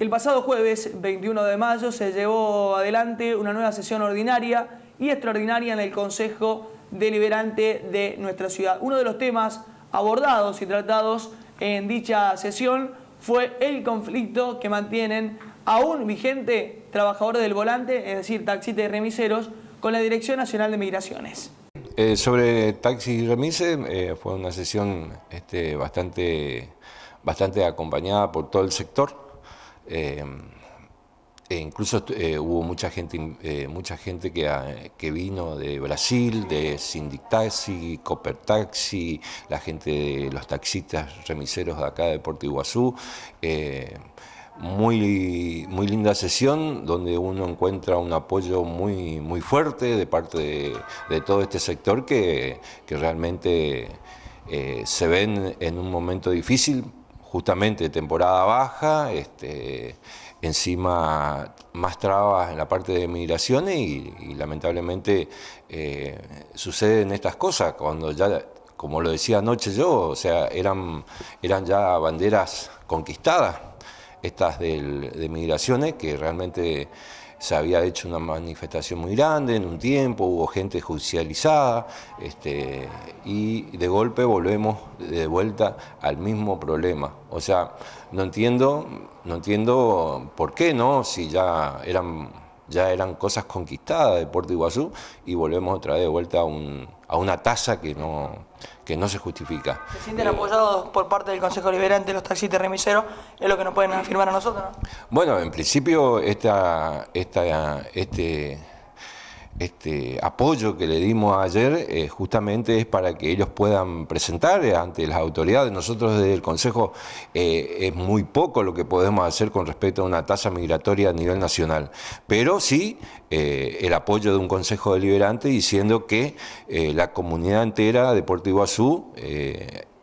El pasado jueves 21 de mayo se llevó adelante una nueva sesión ordinaria y extraordinaria en el Consejo Deliberante de nuestra ciudad. Uno de los temas abordados y tratados en dicha sesión fue el conflicto que mantienen aún vigente trabajadores del volante, es decir, taxistas y remiseros, con la Dirección Nacional de Migraciones. Eh, sobre taxis y remises, eh, fue una sesión este, bastante, bastante acompañada por todo el sector. Em, e incluso eh, hubo mucha gente, eh, mucha gente ah, que, vino de Brasil, de Copper Taxi... la gente de los taxistas remiseros de acá de Puerto Iguazú. Eh, muy, muy linda sesión donde uno encuentra un apoyo muy, muy fuerte de parte de, todo este sector que, que realmente se ven en un momento difícil justamente temporada baja, este, encima más trabas en la parte de migraciones y, lamentablemente eh, suceden estas cosas cuando ya, como lo decía anoche yo, o sea, eran, eran ya banderas conquistadas, estas de migraciones que realmente se había hecho una manifestación muy grande en un tiempo, hubo gente judicializada, este, y de golpe volvemos de vuelta al mismo problema. O sea, no entiendo, no entiendo por qué, ¿no? Si ya eran ya eran cosas conquistadas de Puerto Iguazú y volvemos otra vez de vuelta a, un, a una tasa que no, que no se justifica. ¿Se sienten eh, apoyados por parte del Consejo Liberante, los taxistas remiseros? Es lo que nos pueden afirmar a nosotros, Bueno, en principio esta, esta, este este, apoyo que le dimos ayer eh, justamente es para que ellos puedan presentar eh, ante las autoridades. Nosotros desde el Consejo eh, es muy poco lo que podemos hacer con respecto a una tasa migratoria a nivel nacional, pero sí el apoyo de un Consejo Deliberante diciendo que la comunidad entera de Puerto Iguazú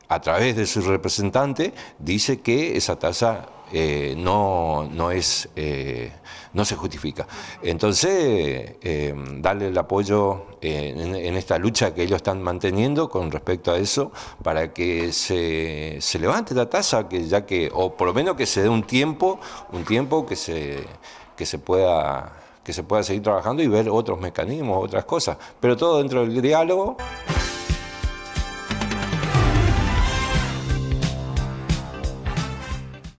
a través de su representante, dice que esa tasa eh, no, no, es, eh, no se justifica. Entonces, eh, darle el apoyo en, esta lucha que ellos están manteniendo con respecto a eso, para que se, levante la tasa, que ya que, o por lo menos que se dé un tiempo, un tiempo que se, que se pueda que se pueda seguir trabajando y ver otros mecanismos, otras cosas, pero todo dentro del diálogo.